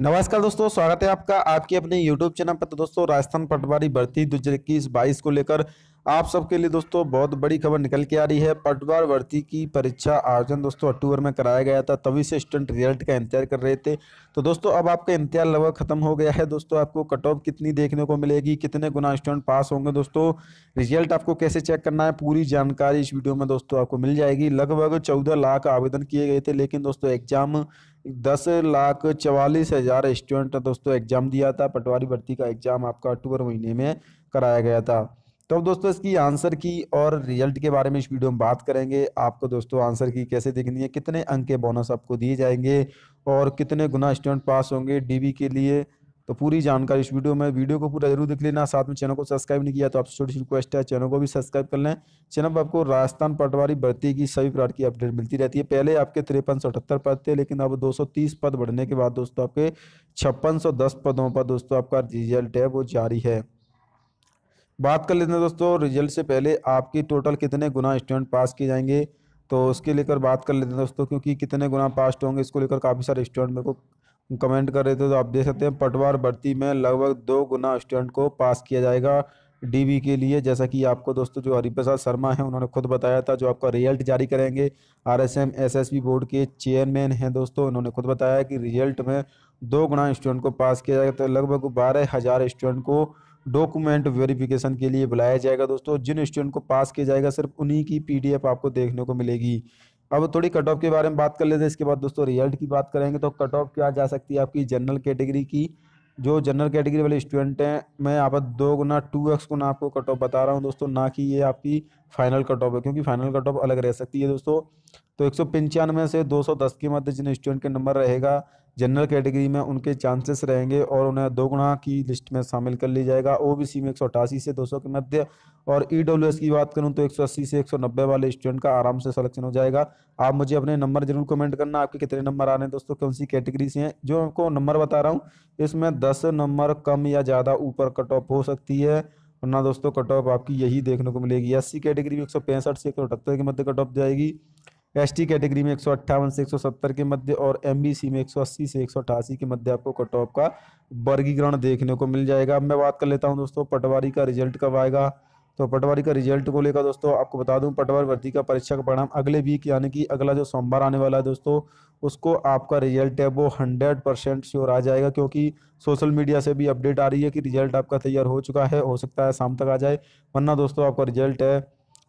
नमस्कार दोस्तों स्वागत है आपका आपके अपने YouTube चैनल पर तो दोस्तों राजस्थान पटवारी भर्ती दो हज़ार इक्कीस बाईस को लेकर आप सबके लिए दोस्तों बहुत बड़ी खबर निकल के आ रही है पटवार भर्ती की परीक्षा आयोजन दोस्तों अक्टूबर में कराया गया था तभी से स्टूडेंट रिजल्ट का इंतजार कर रहे थे तो दोस्तों अब आपका इंतजार लगभग खत्म हो गया है दोस्तों आपको कट ऑफ कितनी देखने को मिलेगी कितने गुना स्टूडेंट पास होंगे दोस्तों रिजल्ट आपको कैसे चेक करना है पूरी जानकारी इस वीडियो में दोस्तों आपको मिल जाएगी लगभग चौदह लाख आवेदन किए गए थे लेकिन दोस्तों एग्जाम दस लाख चवालीस हज़ार स्टूडेंट दोस्तों एग्ज़ाम दिया था पटवारी भर्ती का एग्ज़ाम आपका अक्टूबर महीने में कराया गया था तो अब दोस्तों इसकी आंसर की और रिजल्ट के बारे में इस वीडियो में बात करेंगे आपको दोस्तों आंसर की कैसे देखनी है कितने अंक के बोनस आपको दिए जाएंगे और कितने गुना स्टूडेंट पास होंगे डीबी के लिए तो पूरी जानकारी इस वीडियो में वीडियो को पूरा जरूर देख लेना साथ में चैनल को सब्सक्राइब नहीं किया तो आपसे छोटी सी रिक्वेस्ट है चैनल को भी सब्सक्राइब कर लें चैनल पर आपको राजस्थान पटवारी भर्ती की सभी प्रकार की अपडेट मिलती रहती है पहले आपके तिरपन सौ अठहत्तर पद थे लेकिन अब 230 पद बढ़ने के बाद दोस्तों आपके छप्पन पदों पर दोस्तों आपका रिजल्ट है वो जारी है बात कर लेते हैं दोस्तों रिजल्ट से पहले आपकी टोटल कितने गुना स्टूडेंट पास किए जाएंगे तो उसके लेकर बात कर लेते हैं दोस्तों क्योंकि कितने गुना पास होंगे इसको लेकर काफ़ी सारे स्टूडेंट मेरे को कमेंट कर रहे थे तो आप देख सकते हैं पटवार भर्ती में लगभग दो गुना स्टूडेंट को पास किया जाएगा डीबी के लिए जैसा कि आपको दोस्तों जो हरिप्रसाद शर्मा है उन्होंने खुद बताया था जो आपका रिजल्ट जारी करेंगे आरएसएम एसएसबी बोर्ड के चेयरमैन हैं दोस्तों उन्होंने खुद बताया कि रिजल्ट में दो गुना स्टूडेंट को पास किया जाएगा तो लगभग बारह हज़ार स्टूडेंट को डॉक्यूमेंट वेरिफिकेशन के लिए बुलाया जाएगा दोस्तों जिन स्टूडेंट को पास किया जाएगा सिर्फ उन्हीं की पीडीएफ आपको देखने को मिलेगी अब थोड़ी कट ऑफ के बारे में बात कर लेते हैं इसके बाद दोस्तों रिजल्ट की बात करेंगे तो कट ऑफ क्या जा सकती है आपकी जनरल कैटेगरी की जो जनरल कैटेगरी वाले स्टूडेंट हैं मैं यहाँ पर दो गुना टू एक्स गुना आपको कट ऑफ बता रहा हूँ दोस्तों ना कि ये आपकी फाइनल कट ऑफ है क्योंकि फाइनल कट ऑफ अलग रह सकती है दोस्तों तो एक से दो के मध्य जिन स्टूडेंट का नंबर रहेगा जनरल कैटेगरी में उनके चांसेस रहेंगे और उन्हें दोगुना की लिस्ट में शामिल कर लिया जाएगा ओबीसी में एक से 200 के मध्य और ईडब्ल्यूएस की बात करूं तो 180 से 190 वाले स्टूडेंट का आराम से सिलेक्शन हो जाएगा आप मुझे अपने नंबर जरूर कमेंट करना आपके कितने नंबर आ रहे हैं दोस्तों कौन सी कैटेगरी से हैं जो आपको नंबर बता रहा हूँ इसमें दस नंबर कम या ज़्यादा ऊपर कट ऑफ हो सकती है वरना दोस्तों कट ऑफ आपकी यही देखने को मिलेगी एस कैटेगरी में एक से एक के मध्य कट ऑफ जाएगी एसटी कैटेगरी में एक से एक के मध्य और एमबीसी में 180 से एक के मध्य आपको कट ऑफ का वर्गीकरण देखने को मिल जाएगा अब मैं बात कर लेता हूं दोस्तों पटवारी का रिजल्ट कब आएगा तो पटवारी का रिजल्ट को लेकर दोस्तों आपको बता दूं पटवारी भर्ती का परीक्षा का परिणाम अगले वीक यानी कि अगला जो सोमवार आने वाला है दोस्तों उसको आपका रिजल्ट है वो हंड्रेड परसेंट श्योर आ जाएगा क्योंकि सोशल मीडिया से भी अपडेट आ रही है कि रिजल्ट आपका तैयार हो चुका है हो सकता है शाम तक आ जाए वरना दोस्तों आपका रिजल्ट है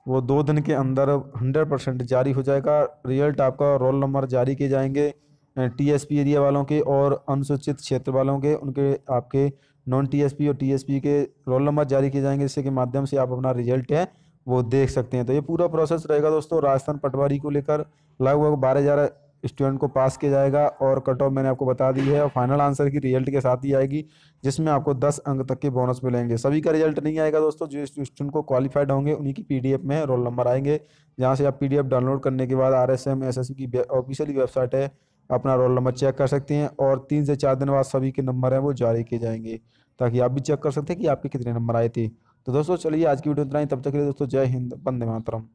वो दो दिन के अंदर 100 परसेंट जारी हो जाएगा रिजल्ट आपका रोल नंबर जारी किए जाएंगे टीएसपी एरिया वालों के और अनुसूचित क्षेत्र वालों के उनके आपके नॉन टीएसपी और टीएसपी के रोल नंबर जारी किए जाएंगे जिसके माध्यम से आप अपना रिजल्ट है वो देख सकते हैं तो ये पूरा प्रोसेस रहेगा दोस्तों राजस्थान पटवारी को लेकर लगभग बारह हज़ार स्टूडेंट को पास किया जाएगा और कट ऑफ मैंने आपको बता दी है और फाइनल आंसर की रिजल्ट के साथ ही आएगी जिसमें आपको दस अंक तक के बोनस मिलेंगे सभी का रिजल्ट नहीं आएगा दोस्तों जो स्टूडेंट को क्वालिफाइड होंगे उन्हीं की पीडीएफ में रोल नंबर आएंगे जहाँ से आप पीडीएफ डाउनलोड करने के बाद R S M S S की ऑफिशियली वेबसाइट है अपना रोल नंबर चेक कर सकते हैं और तीन से चार दिन बाद सभी के नंबर हैं वो जारी किए जाएंगे ताकि आप भी चेक कर सकते हैं कि आपके कितने नंबर आए थे तो दोस्तों चलिए आज की वीडियो इतना ही तब तक के लिए दोस्तों जय हिंद बंदे मातरम